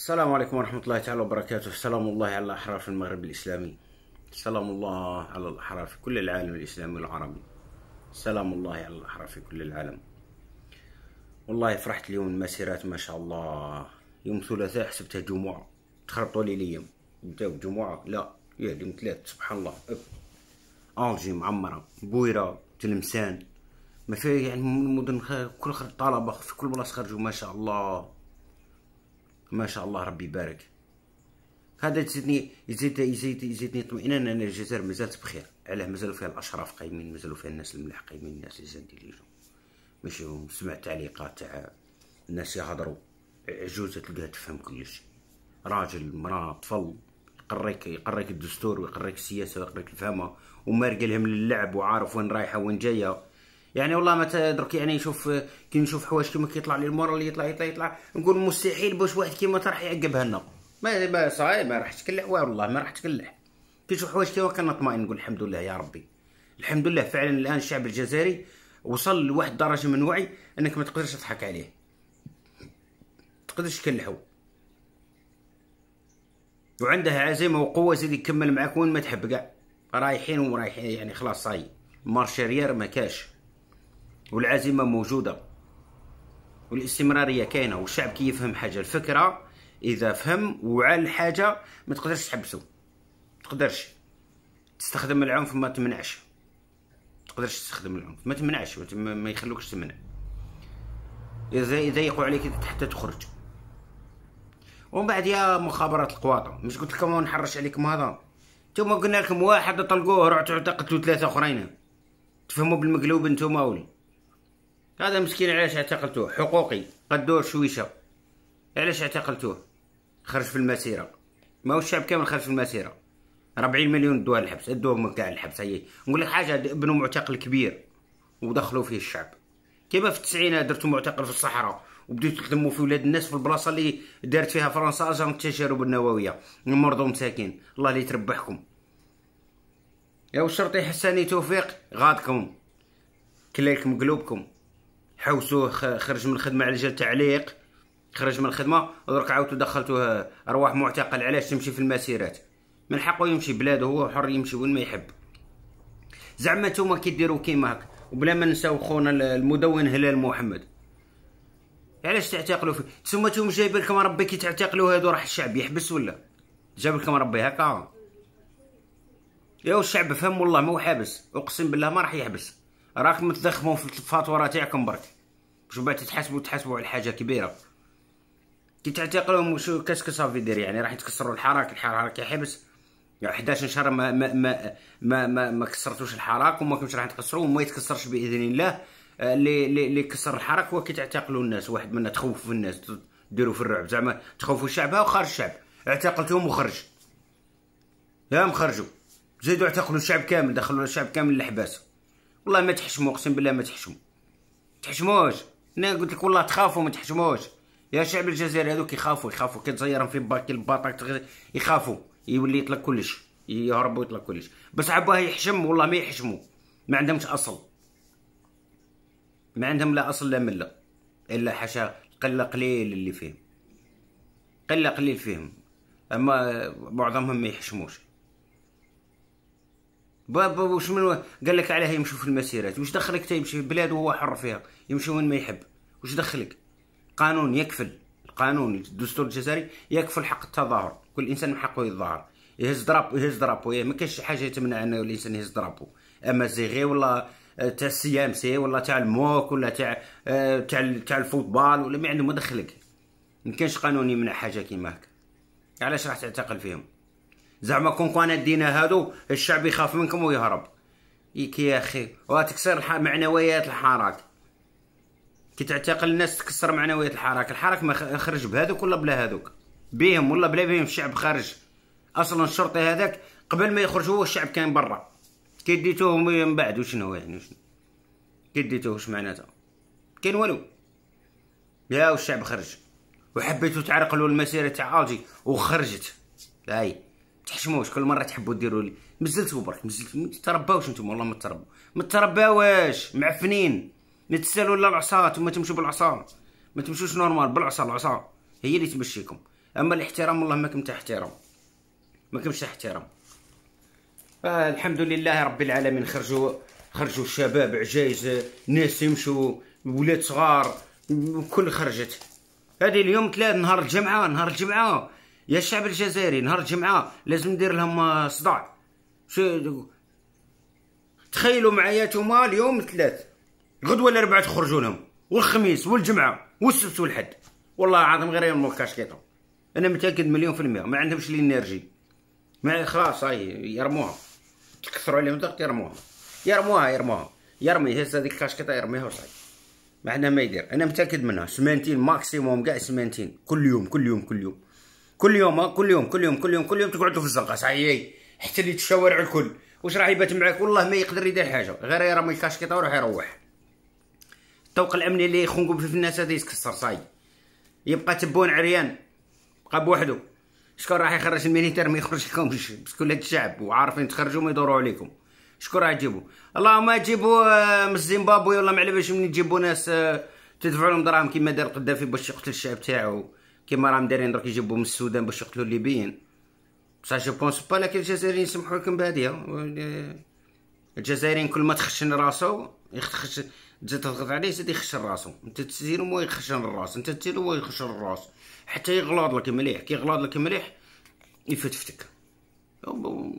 السلام عليكم ورحمة الله تعالى وبركاته سلام الله على أحراف المغرب الإسلامي سلام الله على الأحراف كل العالم الإسلامي والعربي سلام الله على الأحراف كل العالم والله فرحت اليوم المسيرات ما شاء الله يوم ثلاثاء حسبتها جمعة تخربطوا لي اليوم بداو جمعة لا يا يوم ثلاث سبحان الله أب ألجي معمرة بويرة تلمسان ما فيها يعني من المدن كل طلبة في كل بلاصة خرجوا ما شاء الله ما شاء الله ربي يبارك هذا يزيدني يزيد يزيد يزيدني اطمئنان ان الجزائر مازالت بخير علاه مازالوا فيها الاشراف قايمين مازالوا فيها الناس الملاح قايمين الناس اللي زانديليجون ماشي سمع تعليقات تاع الناس يهضروا عجوزه تلقاها تفهم كلشي راجل مراه طفل يقريك يقريك الدستور ويقريك السياسه ويقريك الفهمه ومارقلهم للعب وعارف وين رايحه وين جايه يعني والله ما درك يعني نشوف كي نشوف حوايج كيما كيطلع لي المورا اللي يطلع يطلع يطلع نقول مستحيل باش واحد كيما راح يعقبها لنا ما ما صاي ما راح تكلح والله ما راح تكلح كي نشوف حوايج كيما كنطمئن نقول الحمد لله يا ربي الحمد لله فعلا الان الشعب الجزائري وصل لواحد الدرجه من وعي انك ما تقدرش تضحك عليه تقدرش تكلحو وعندها عزيمه وقوه زيد يكمل معاك وين ما تحب كاع رايحين ورايحين يعني خلاص صاي مارشاريير ما كاش والعزيمه موجوده والاستمراريه كاينه والشعب كيفهم كي حاجه الفكره اذا فهم وعى الحاجه ما تقدرش تحبسو تقدرش تستخدم العنف ما تمنعش تقدرش تستخدم العنف ما تمنعش ما يخلوكش تمنع اذا يضيقوا عليك حتى تخرج ومن بعد يا مخابرات القواطة مش قلت لكم نحرش عليكم هذا نتوما قلنا لكم واحد طلقوه رحتوا تعتقدوا ثلاثه اخرين تفهموا بالمقلوب نتوما ولي هذا مسكين علاش اعتقلتوه حقوقي قدور شويشه علاش اعتقلتوه خرج في المسيره ما هو الشعب كامل خرج في المسيره 40 مليون دوار الحبس ادوه من كاع الحبس هي نقول لك حاجه ابنه معتقل كبير ودخلوا فيه الشعب كيما في التسعينات درتوا معتقل في الصحراء وبديتوا تلموا في ولاد الناس في البلاصه اللي دارت فيها فرنسا اجرم التجارب النوويه مرضوا مساكين الله اللي تربحكم يا الشرطي حساني توفيق غادكم كليكم قلوبكم حوسوه خرج من الخدمه على جال تعليق خرج من الخدمه ودرك عاودتو دخلتوه آه، ارواح معتقل علاش تمشي في المسيرات من حقه يمشي بلاده هو حر يمشي وين ما يحب زعما نتوما كيديروا كيما هكا وبلا ما نساو خونا المدون هلال محمد علاش تعتقلوا فيه نتوما نتوما جايب لكم ربي كي تعتقلوا هادو راح الشعب يحبس ولا جاب لكم ربي هكا يا الشعب فهم والله ما هو حابس اقسم بالله ما راح يحبس راكم تضخموا في الفاتوره تاعكم برك باش بعد تتحاسبوا تحسبوا على حاجه كبيره كي تعتقلهم شو كاش كصافي دير يعني راح تكسروا الحراك الحراك يحبس يعني 11 شهر ما ما ما ما, ما, ما كسرتوش الحراك وما كنتش راح تكسروه وما يتكسرش باذن الله آه، اللي اللي كسر الحراك هو كي تعتقلوا الناس واحد منا تخوف في الناس ديروا في الرعب زعما تخوفوا الشعب خارج الشعب اعتقلتهم وخرج لا مخرجوا زيدوا اعتقلوا الشعب كامل دخلوا الشعب كامل للحباس والله ما تحشموا اقسم بالله ما تحشموا تحشموش انا قلت لك والله تخافوا ما تحشموش يا شعب الجزائر هذوك يخافوا يخافوا كي تزيرهم في باكي الباطاك يخافوا يولي يطلق كلش يهرب ويطلق كلش بس عباه يحشم والله ما يحشموا ما عندهمش اصل ما عندهم لا اصل لا مله الا حاشا قله قليل اللي فيهم قله قليل فيهم اما معظمهم ما يحشموش بابا واش من قال لك علاه يمشوا في المسيرات واش دخلك يمشي في بلاد وهو حر فيها يمشي وين ما يحب واش دخلك قانون يكفل القانون الدستور الجزائري يكفل حق التظاهر كل انسان من حقه يظهر يهز درابو يهز درابو ما كاينش شي حاجه تمنع ان الانسان يهز درابو اما زيغي ولا آه، تاع السيام سي ولا تاع الموك ولا تاع آه، تاع تاع الفوتبال ولا ما عندهم دخلك ما كاينش قانون يمنع حاجه كيما هكا علاش راح تعتقل فيهم زعما كون كون دينا هادو الشعب يخاف منكم ويهرب يك يا اخي وتكسر معنويات الحراك كي تعتقل الناس تكسر معنويات الحراك الحراك ما خرج بهذوك ولا بلا هذوك بيهم ولا بلا بيهم الشعب خارج اصلا الشرطي هذاك قبل ما يخرج هو الشعب كان برا كي ديتوه من بعد وشنو يعني وشنو كي ديتوه واش معناتها كاين والو يا والشعب خرج وحبيتو تعرقلوا المسيره تاع الجي وخرجت هاي تحشموش كل مره تحبوا ديروا لي مازلتوا برك مزلت ما ترباوش نتوما والله ما تربوا ما ترباوش معفنين ما تسالوا لا العصا وما تمشوا بالعصا ما تمشوش نورمال بالعصا العصا هي اللي تمشيكم اما الاحترام والله ما كنت احترام ما كنتش احترام آه الحمد لله رب العالمين خرجوا خرجوا الشباب عجايز ناس يمشوا ولاد صغار وكل خرجت هذه اليوم ثلاث نهار الجمعه نهار الجمعه يا الشعب الجزائري نهار الجمعه لازم ندير لهم آه، صداع شو تخيلوا معايا نتوما اليوم الثلاث غدوه الأربعة تخرجوا لهم والخميس والجمعه والسبت والحد والله العظيم غير يوم الكاشكيطه انا متاكد مليون في المئه ما عندهمش الانرجي ما خلاص هاي يرموها تكثروا عليهم ضغط يرموها يرموها يرموها يرمي هز هذيك الكاشكيطه يرميها وصاي ما عندها ما يدير انا متاكد منها سمانتين ماكسيموم كاع سمانتين كل يوم كل يوم كل يوم كل يوم كل يوم كل يوم كل يوم كل يوم تقعدوا في الزنقه صايي حتى اللي الشوارع الكل واش راه يبات معاك والله ما يقدر يدير حاجه غير يرمي الكاشكيطه ويروح يروح الطوق الامني اللي يخنقوا في الناس هذا يتكسر صاي يبقى تبون عريان بقى بوحدو شكون راح يخرج المينيتير ما يخرج لكمش بسكون هاد الشعب وعارفين تخرجوا ما يدوروا عليكم شكون راح يجيبو اللهم تجيبوا آه، من زيمبابوي والله ما على باش منين تجيبوا ناس آه، تدفعوا لهم دراهم كيما دار القذافي باش يقتل الشعب تاعو كيما راهم دايرين راك يجيبو من السودان باش يقتلو الليبيين بصح جو بونس با لكن الجزائريين يسمحوا لكم بهادي الجزائريين كل ما تخشن راسو يخش تزيد تضغط عليه يزيد يخشن راسو انت تزيرو ما يخشن الراس انت تزيدو ما يخشن الراس حتى يغلاض لك مليح كي يغلاض لك مليح يفتفتك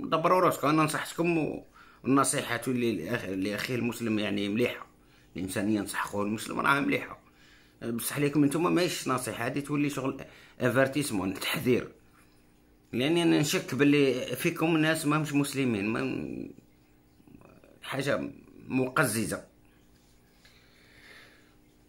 دبروا راسكم انا نصحتكم والنصيحه لاخي المسلم يعني مليحه الانسان ينصح خوه المسلم راها مليحه بصح ليكم نتوما ماهيش نصيحه هذه تولي شغل افيرتيسمون تحذير لاني انا نشك باللي فيكم ناس مش مسلمين ما حاجه مقززه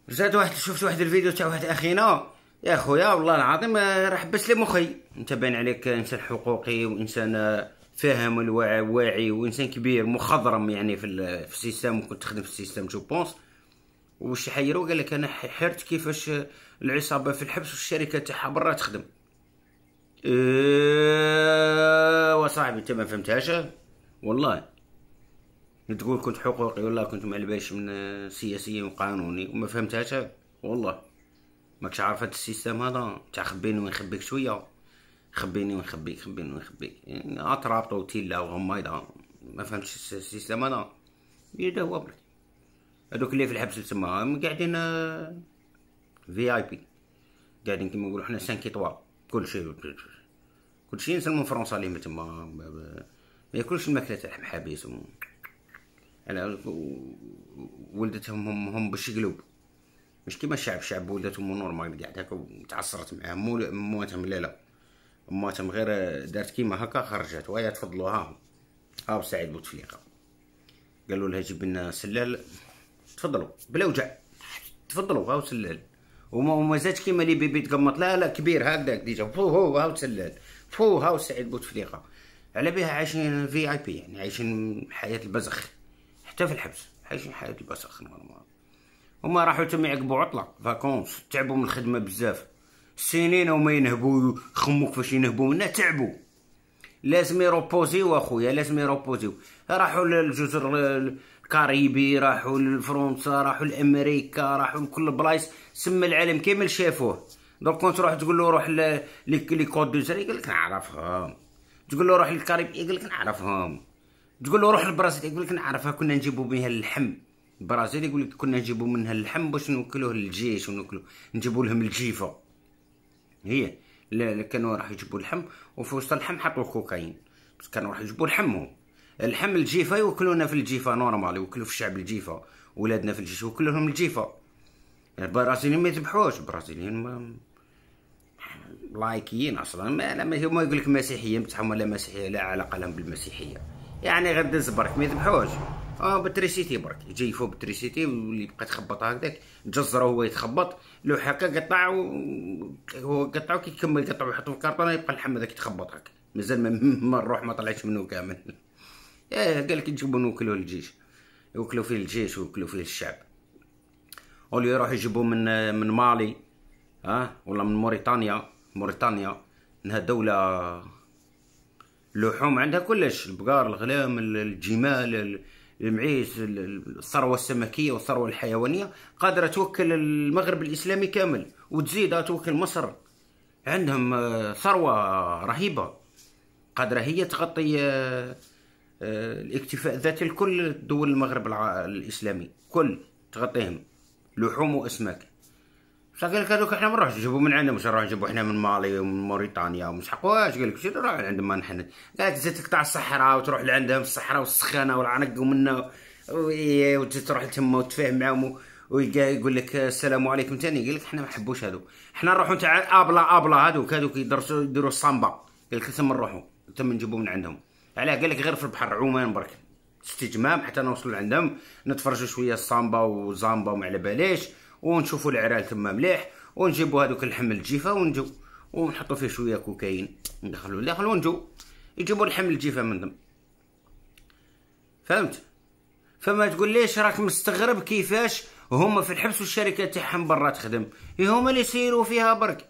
زاد واحد شفت واحد الفيديو تاع واحد اخينا يا خويا والله العظيم آه، راح بس لي مخي انت باين عليك انسان حقوقي وانسان آه، فاهم الواعي واعي وانسان كبير مخضرم يعني في, في السيستم وكنت تخدم في السيستم جو بونس وش حيروا قال لك انا حرت كيفاش العصابه في الحبس والشركه تاعها برا تخدم إيه وصاحبي انت ما فهمتهاش والله تقول كنت حقوقي والله كنت مع الباش من سياسي وقانوني وما فهمتهاش والله ماكش عارف هاد السيستم هذا تاع خبيني ونخبيك شويه خبيني ونخبيك خبيني ونخبيك يعني اطرابطو تيلا وغمايضه ما فهمتش السيستم هذا هو برك هذوك اللي في الحبس تما قاعدين في اي بي قاعدين كيما نقولوا حنا 5 اطوار كلشي كلشي ينزل من فرنسا اللي تما ما ياكلوش الماكله تاع الحبابيس انا ولدتهم هم هم باش يقلب مش كيما الشعب الشعب ولدتهم نورمال قاعد هكا وتعصرت معاهم مو مواتهم لا لا مواتهم غير آه، دارت كيما هكا خرجت ويا تفضلوها ها هاو سعيد بوتفليقه قالوا لها جيب لنا سلال تفضلوا بلا وجع تفضلوا هاو سلال وما زادش كيما لي بيبي تقمط لا لا كبير هكذاك ديجا فو هو هاو سلال فو هاو سعيد بوتفليقه على بها عايشين في اي بي يعني عايشين حياه البزخ حتى في الحبس عايشين حياه البزخ نورمال هما راحوا تما يعقبوا عطله فاكونس تعبوا من الخدمه بزاف سنين وما ينهبوا خمو كيفاش ينهبوا منها تعبوا لازم يروبوزيو اخويا لازم يروبوزيو راحوا للجزر الكاريبي راحوا لفرنسا راحوا لامريكا راحوا لكل بلايص سما العالم كامل شافوه دونك كون تروح تقول له روح لي دو زري يقول لك نعرفهم تقول له روح للكاريبي يقول لك نعرفهم تقول له روح للبرازيل يقول لك نعرفها كنا نجيبو بها اللحم البرازيل يقول لك كنا نجيبو منها اللحم باش ناكلوه للجيش وناكلو نجيبو لهم الجيفه هي كانوا راح يجيبوا اللحم وفي وسط اللحم حطوا الكوكايين كانوا راح يجيبوا لحمهم الحمل الجيفه يوكلونا في الجيفه نورمال يوكلوا في الشعب الجيفه ولادنا في الجيش وكلهم الجيفه البرازيليين ما يذبحوش البرازيليين ما... لايكيين اصلا ما ما هما يقول لك مسيحيين بصح لا مسيحيه لا علاقه لهم بالمسيحيه يعني غير دز برك ما يذبحوش اه بالتريسيتي برك يجيفو بالتريسيتي واللي يبقى تخبط هكذاك جزره هو يتخبط لو حكا قطع هو قطعو كيكمل يكمل قطعو يحطو في الكرتونه يبقى الحم هذاك يتخبط هكا مازال ما الروح ما طلعتش منه كامل ايه قال لك نجيبو نوكلو الجيش يوكلو فيه الجيش ويوكلو فيه الشعب اولو يروح يجيبو من من مالي ها أه؟ ولا من موريتانيا موريتانيا انها دولة لحوم عندها كلش البقار الغلام الجمال المعيز الثروة السمكية والثروة الحيوانية قادرة توكل المغرب الإسلامي كامل وتزيد توكل مصر عندهم آه، ثروة رهيبة قادرة هي تغطي آه، الاكتفاء الذاتي لكل دول المغرب الاسلامي كل تغطيهم لحوم واسماك صافي قال لك هذوك حنا ما نروحش نجيبو من عندهم نروح نجيبو حنا من مالي ومن موريتانيا وما سحقوهاش قال لك شنو نروح عندهم ما نحن قال لك تقطع الصحراء وتروح لعندهم الصحراء والسخانه والعنق ومنا وتروح لتما وتفاهم معاهم ويقول لك السلام عليكم ثاني قال لك حنا ما نحبوش هادو حنا نروحو تاع ابلا ابلا هادوك هادوك يدرسوا يديروا الصامبا قال لك تما نروحو تما نجيبو من عندهم علاه قال لك غير في البحر عمان برك استجمام حتى نوصلوا لعندهم نتفرجوا شويه الصامبا وزامبا وما على باليش ونشوفوا العرال تما مليح ونجيبوا هذوك اللحم الجيفه ونجو ونحطوا فيه شويه كوكايين ندخلوا ندخلوا ونجو يجيبوا اللحم الجيفه منهم فهمت فما تقول ليش راك مستغرب كيفاش هما في الحبس والشركه تاعهم برا تخدم إيه هما اللي يسيروا فيها برك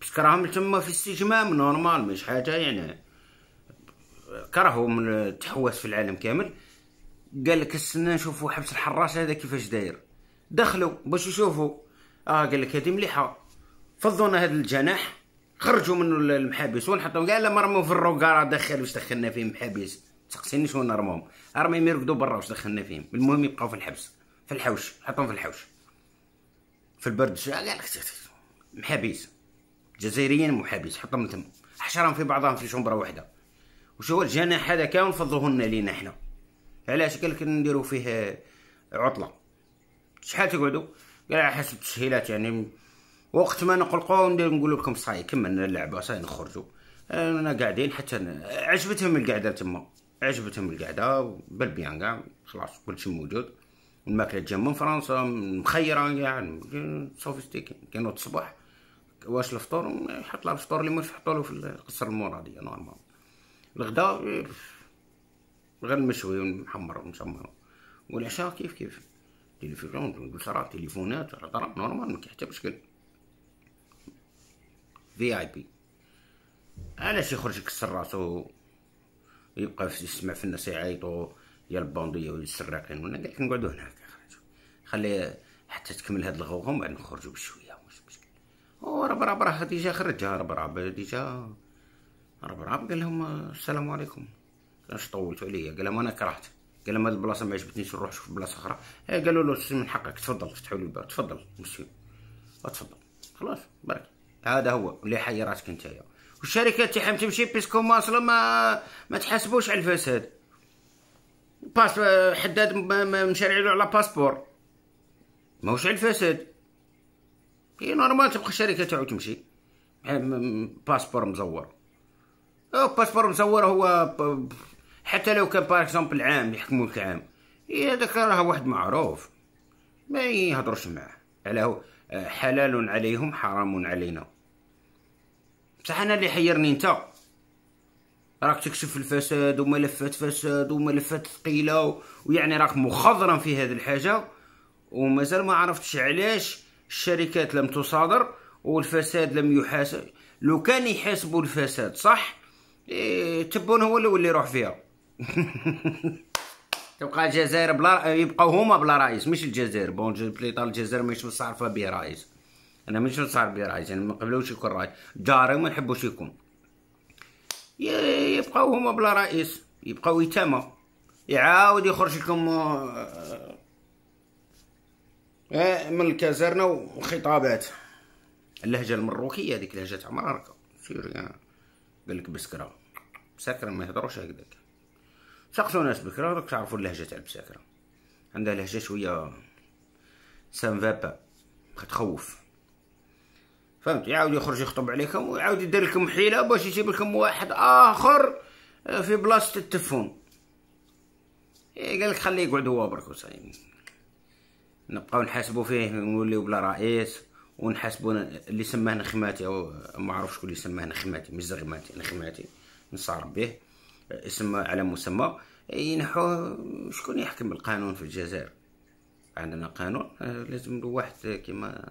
باسكو راهم تما في استجمام نورمال مش حاجه يعني كرهوا من التحواس في العالم كامل قال لك استنى نشوفوا حبس الحراس هذا كيفاش داير دخلوا باش يشوفوا اه قال لك هذه مليحه فضونا هذا الجناح خرجوا منه المحابس ونحطوا قال لا مرموا في الروكارا داخل واش دخلنا فيهم محابس تسقسيني شنو نرموهم ارميهم يرقدوا برا واش دخلنا فيهم المهم يبقاو في الحبس في الحوش حطهم في الحوش في البرد قال لك محابس جزائريين محابس حطهم تم حشرهم في بعضهم في شومبرا واحده وشو هو الجناح هذا كامل فضلوهن لينا حنا علاش قال لك نديرو فيه عطله شحال تقعدوا قال على حسب التسهيلات يعني وقت ما نقلقوا ندير نقول لكم صاي كملنا اللعبه صاي نخرجوا انا قاعدين حتى أنا عجبتهم القعده تما عجبتهم القعده بالبيان كاع خلاص كلشي موجود الماكله جا من فرنسا مخيره كاع يعني، سوفيستيك كانوا الصباح واش الفطور يحط لها الفطور اللي مش يحطوا له في القصر المراديه نورمال الغدا غير المشوي ونحمر ونسمر والعشاء كيف كيف تليفون نقول تليفونات هضره نورمال ما حتى مشكل في اي بي علاش يخرج يكسر راسو يبقى يسمع في الناس يعيطوا يا البونديه ولا السراقين ولا داك نقعدو هنا هكا خلي حتى تكمل هاد الغوغم بعد نخرجو بشويه مش مشكل ورب برا راه ديجا خرجها ربرا راب ديجا رب راب قال لهم السلام عليكم علاش طولت عليا قال لهم انا كرهت قال لهم هاد البلاصه ما عجبتنيش نروح نشوف بلاصه اخرى إيه, قالوا له سي من حقك تفضل فتحوا لي الباب تفضل مسيو تفضل خلاص برك هذا هو اللي حيراتك نتايا والشركات تاعهم تمشي بيسكو ما اصلا ما ما تحاسبوش على الفساد باس حداد مشاري له على باسبور ماهوش على الفساد هي نورمال تبقى الشركه تاعو تمشي باسبور مزور باسبور مزور هو حتى لو كان باغ اكزومبل عام يحكموا لك عام هذاك راه واحد معروف ما يهضرش معاه هو آه، حلال عليهم حرام علينا بصح انا اللي حيرني انت راك تكشف الفساد وملفات فساد وملفات ثقيله ويعني راك مخضرم في هذه الحاجه ومازال ما عرفتش علاش الشركات لم تصادر والفساد لم يحاسب لو كان يحاسبوا الفساد صح إيه، تبون هو اللي يروح فيها تبقى الجزائر بلا يبقاو هما بلا رئيس مش الجزائر بون بليطا الجزائر ماشي مصارفه به رئيس انا مش مصارف به رئيس انا ما يعني يكون رئيس جاري ما نحبوش يكون يبقاو هما بلا رئيس يبقاو يتامى يعاود يخرج لكم آه، آه، من الكازرنا وخطابات اللهجة المروكية هذيك لهجة عمراركة سيري آه. قال لك بسكره بسكره ما يهضروش هكذاك سقسو ناس بكره راك تعرفوا اللهجه تاع بسكره عندها لهجه شويه سان فابا تخوف فهمت يعاود يخرج يخطب عليكم ويعاود يدير لكم حيله باش يجيب لكم واحد اخر في بلاصه التفون إيه، قال لك خليه يقعد هو برك وصايم نبقاو نحاسبو فيه نوليو بلا رئيس ونحاسبو اللي سماه نخماتي او ما عرف شكون اللي سماه نخماتي مش زغماتي نخماتي نصارب به اسم على مسمى ينحو شكون يحكم القانون في الجزائر عندنا قانون آه، لازم الواحد واحد كيما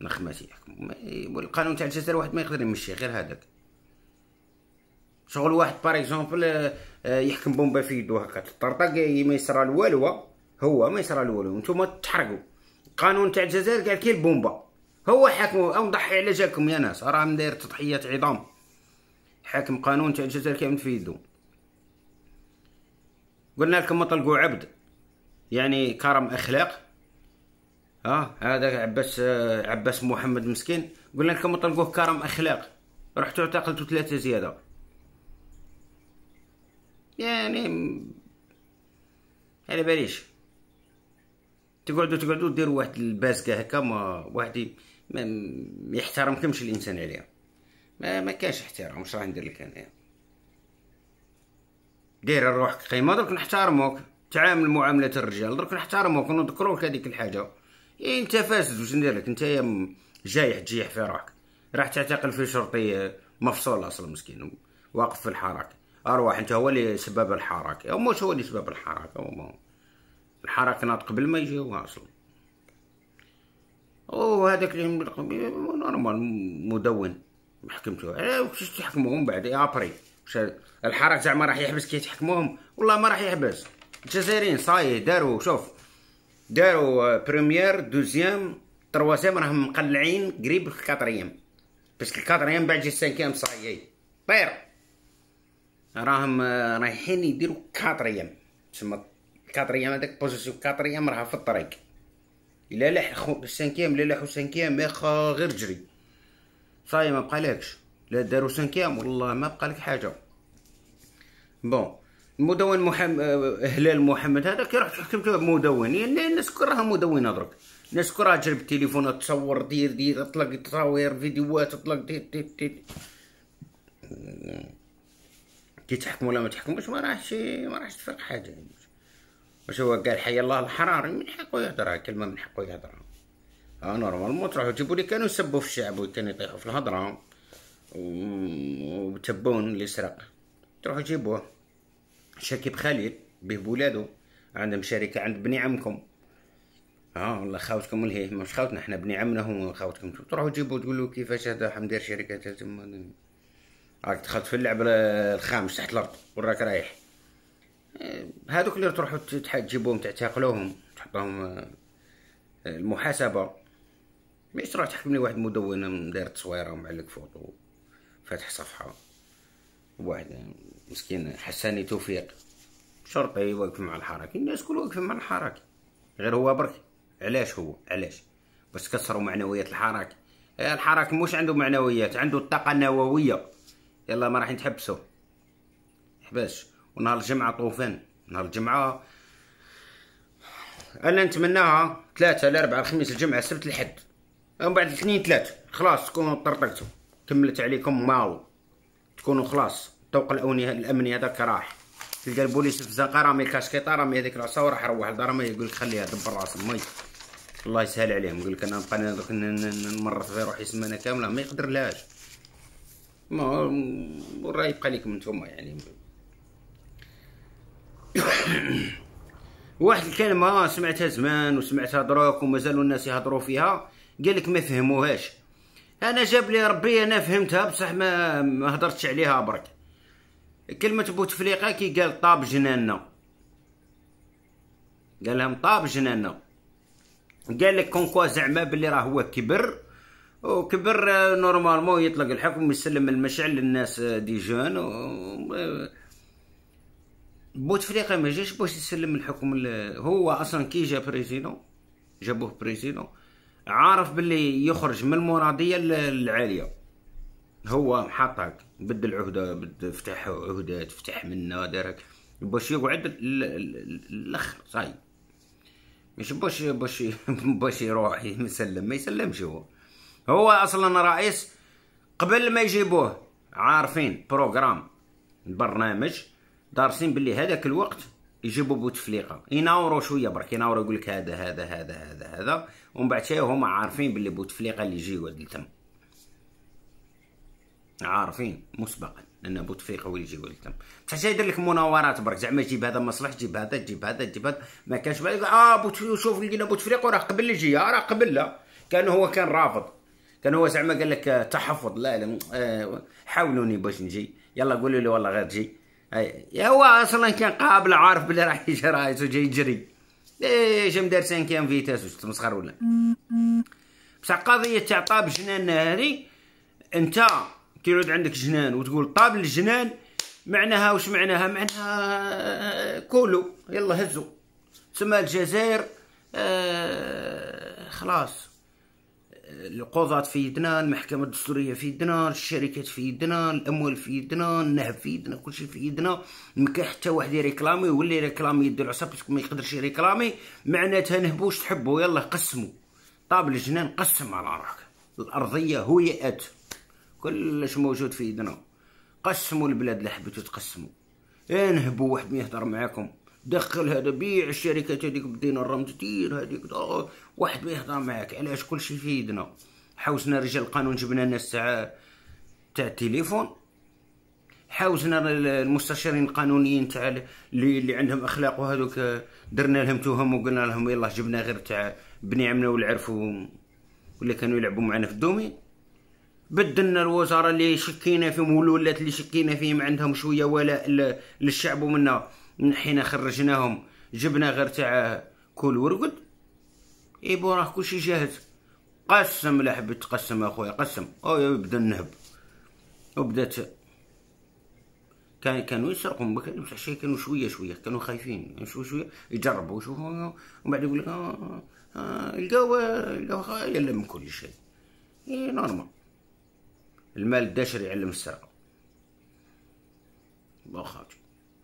نخماتي يحكم والقانون تاع الجزائر واحد ما يقدر يمشي غير هذاك شغل واحد باغ اكزومبل آه، يحكم بومبا في يدو هكا تطرطق ما يصرى والو هو ما يصرى والو نتوما تحرقوا قانون تاع الجزائر قال كي البومبا هو حاكم او نضحي على جاكم يا ناس راه داير تضحيات عظام حاكم قانون تاع الجزائر كامل في يدو قلنا لكم مطلقوا عبد يعني كرم اخلاق ها آه هذا عباس عباس محمد مسكين قلنا لكم مطلقوه كرم اخلاق رحتوا اعتقلتوا ثلاثه زياده يعني على باليش تقعدوا تقعدوا ديروا واحد الباسكه هكا ما واحد ما يحترمكمش الانسان عليها ما ما كاش احترام واش راه ندير لك انايا دير روحك قيمه درك نحترموك تعامل معامله الرجال درك نحترموك ونذكروك هذيك الحاجه إيه انت فاسد واش ندير لك انت جايح تجيح في روحك راح تعتقل في شرطي مفصول اصلا مسكين واقف في الحراك ارواح انت هو اللي سبب الحراك او مش هو اللي سبب الحراك ناط قبل ما يجيوها اصلا هذاك اللي نورمال مدون محكمته إيه، علاه كيفاش تحكمهم بعد ابري واش الحراك زعما راح يحبس كي تحكموهم والله ما راح يحبس الجزائريين صاي داروا شوف داروا آه، بريمير دوزيام تروازيام راهم مقلعين قريب الكاتريام باسكو الكاتريام بعد جي السانكيام صاي طير راهم آه، رايحين يديروا كاتريام تسمى كاتريام هذاك بوزيسيون كاتريام راها في الطريق الا لاح خو... سانكيام الا لاحو سانكيام اخا غير جري صاي ما بقالكش لا دارو سانكيام والله ما بقالك حاجه بون المدون محمد هلال محمد هذا كي رحت حكمت مدون يعني الناس كلها مدونه درك الناس كلها تجرب التليفون تصور دير دير اطلق تصاوير فيديوهات اطلق دير دير دير كي تحكموا ولا ما تحكموش ما راحش ما راحش تفرق حاجه يعني. واش هو قال حي الله الحراري من حقه يهضر كلمه من حقه ها نورمال مو تروحو تجيبو لي كانوا يسبوا في الشعب وكانوا يطيحوا في الهضره وتبون اللي سرق تروحو تجيبوه شاكيب خالد به بولادو عندهم شركه عند بني عمكم اه والله خاوتكم لهيه مش خاوتنا حنا بني عمنا هم خاوتكم تروحوا تجيبوا تقولوا كيفاش هذا ندير شركه راك دخلت في اللعب الخامس تحت الارض وراك رايح هذوك اللي تروحوا تجيبوهم تعتقلوهم تحطوهم آه، المحاسبه ماشي تروح تحكم لي واحد مدونه داير تصويره ومعلق فوطو فاتح صفحه واحد آه، مسكين حساني توفيق شرطي أيوة، واقف مع الحركة الناس كل واقفين مع الحركة غير هو برك علاش هو علاش باش تكسروا معنويات الحركة آه، الحركة مش عنده معنويات عنده الطاقه النوويه يلا ما راح نتحبسوا حباش ونهار الجمعه طوفان نهار الجمعه انا نتمناها ثلاثه الاربعاء الخميس الجمعه السبت الحد ومن بعد الاثنين ثلاثة خلاص تكونوا طرطقتوا كملت عليكم ماو تكونوا خلاص الطوق الاوني الامني هذاك راح تلقى البوليس في الزنقه راه ما كاشكيطه راه ما هذيك العصا وراح يروح لدار ما يقول لك خليها دبر راسك مي الله يسهل عليهم يقول لك انا نبقى نمرض في روحي سمانه كامله ما يقدرلهاش ما وراه يبقى لكم نتوما يعني واحد الكلمه سمعتها زمان وسمعتها دروك ومازالوا الناس يهضروا فيها قال لك ما فهموهاش انا جاب لي ربي انا فهمتها بصح ما ما هضرتش عليها برك كلمه بوتفليقه كي قال طاب جناننا قال لهم طاب جناننا قال لك كونكوا زعما بلي راه هو كبر وكبر آه، نورمالمون يطلق الحكم ويسلم المشعل للناس آه، دي جون و... بوتفليقه ما جاش باش يسلم الحكم هو اصلا كي جا بريزيدون جابوه بريزيدون عارف باللي يخرج من المراديه للعاليه هو حاطك بدل عهده بدل فتح عهده تفتح منا نادرك باش يقعد الاخر صاي مش باش باش باش يروح يسلم ما يسلمش هو هو اصلا رئيس قبل ما يجيبوه عارفين بروغرام برنامج دارسين باللي هذاك الوقت يجيبوا بوتفليقه يناوروا شويه برك يناوروا يقول لك هذا هذا هذا هذا هذا ومن بعد حتى هما عارفين باللي بوتفليقه اللي يجي ولد لتم عارفين مسبقا ان بوتفليقه هو اللي يجي ولد لتم حتى يدير لك مناورات برك زعما جيب هذا مصلح تجيب هذا تجيب هذا تجيب هذا ما كانش بعد اه بوتفليقه شوف لقينا بوتفليقه راه قبل اللي يجي آه، راه قبل لا كان هو كان رافض كان هو زعما قال لك تحفظ لا لا آه، حاولوني باش نجي يلا قولوا لي والله غير تجي اي هو اصلا كان قابل عارف بلي راح يجي رايس وجاي يجري ليش مدار كان فيتاس واش تمسخر ولا بصح قضيه تاع طاب جنان هاذي انت كي يعود عندك جنان وتقول طاب الجنان معناها واش معناها معناها آه، كولو يلا هزو تسمى الجزائر آه، خلاص القضاة في يدنا المحكمة الدستورية في يدنا الشركات في يدنا الأموال في يدنا النهب في يدنا كلشي في يدنا مكان حتى واحد يريكلامي واللي يريكلامي يدير العصا باسكو ما يقدرش يريكلامي معناتها واش تحبوا يلا قسموا طاب الجنان قسم على راك الأرضية هويئات كلش موجود في يدنا قسموا البلاد اللي حبيتو تقسموا انهبوا إيه واحد ما يهضر معاكم دخل هذا بيع الشركات هذيك بدينا الرمز دير هذيك واحد بيهضر معاك علاش كلشي في يدنا حوسنا رجال القانون جبنا الناس تاع تاع التليفون حاوزنا المستشارين القانونيين تاع اللي, اللي عندهم اخلاق وهذوك درنا لهم توهم وقلنا لهم يلا جبنا غير تاع بني عمنا والعرف واللي كانوا يلعبوا معنا في الدومين بدلنا الوزاره اللي شكينا فيهم والولات اللي شكينا فيهم عندهم شويه ولاء للشعب ومنا من حين خرجناهم جبنا غير تاع كل ورقد ايبو راه كلشي جاهز قسم لا حبيت تقسم اخويا قسم او يبدا النهب وبدات كان كانوا يسرقوا ما كانوش عشان كانوا شويه شويه كانوا خايفين شويه شويه يجربوا يشوفوا ومن بعد يقول لك آه آه لقاو لقاو يلم كل شيء اي نورمال المال الداشر يعلم السرقه واخا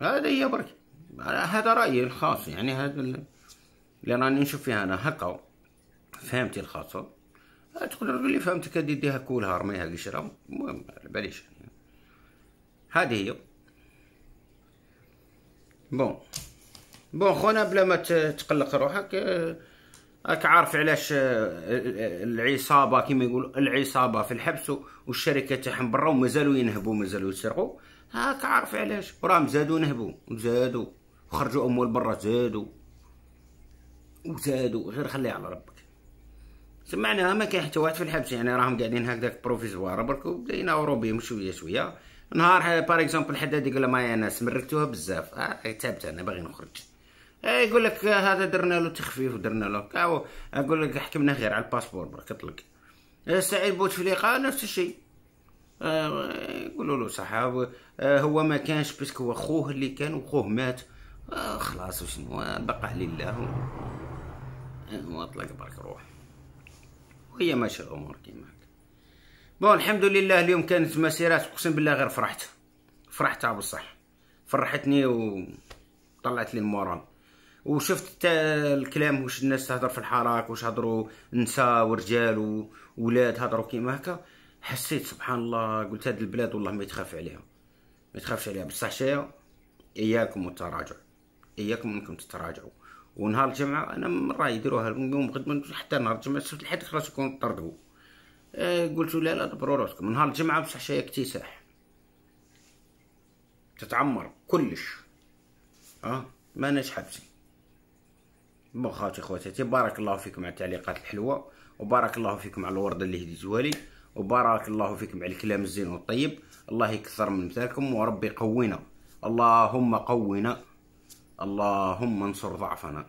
هذا هي برك هذا رأيي الخاص يعني هذا اللي راني نشوف فيها أنا هكا فهمتي الخاصة تقدر تقول لي فهمتك هادي ديها كولها رميها قشرة المهم على يعني. هادي هي بون بون خونا بلا ما تقلق روحك راك عارف علاش آه، العصابه كيما يقولوا العصابه في الحبس والشركه تاعهم برا ومازالو ينهبو مازالو يسرقو هاك عارف علاش وراهم زادو نهبو زادو وخرجوا اموال برا زادوا وزادوا غير خليها على ربك سمعناها ما كاين حتى واحد في الحبس يعني راهم قاعدين هكذاك بروفيزوار برك وبدا يناورو شويه شويه نهار باغ اكزومبل حداد يقول ما انا سمركتوها بزاف آه تعبت انا باغي نخرج آه يقول لك آه، هذا درنا له تخفيف ودرنا له كاو اقول لك حكمنا غير على الباسبور برك اطلق آه، سعيد بوتفليقه نفس الشيء آه، يقولوا له صحاب هو ما كانش باسكو خوه اللي كان وخوه مات خلاص وشنو بقى لله واطلق برك روح وهي ماشي الامور كيما هكا بون الحمد لله اليوم كانت مسيرات اقسم بالله غير فرحت فرحتها بصح فرحتني وطلعت لي المورال وشفت الكلام واش الناس تهضر في الحراك واش هضروا نساء ورجال وولاد هضروا كيما هكا حسيت سبحان الله قلت هاد البلاد والله ما يتخاف عليها ما يتخافش عليها بصح شيء اياكم والتراجع اياكم انكم تتراجعوا ونهار الجمعه انا من رايي يديروها يوم خدمة حتى نهار الجمعه شفت الحد خلاص يكون طردوا آه، قلت لا لا دبروا راسكم نهار الجمعه بصح شاي اكتساح تتعمر كلش اه ما ناش حبسي بخاتي خواتاتي بارك الله فيكم على التعليقات الحلوه وبارك الله فيكم على الورده اللي هديتوها لي وبارك الله فيكم على الكلام الزين والطيب الله يكثر من مثالكم وربي قوينا اللهم قوينا اللهم انصر ضعفنا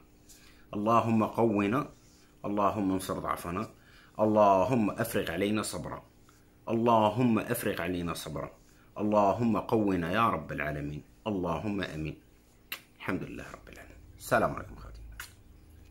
اللهم قونا اللهم انصر ضعفنا اللهم افرغ علينا صبرا اللهم افرغ علينا صبرا اللهم قونا يا رب العالمين اللهم امين الحمد لله رب العالمين السلام عليكم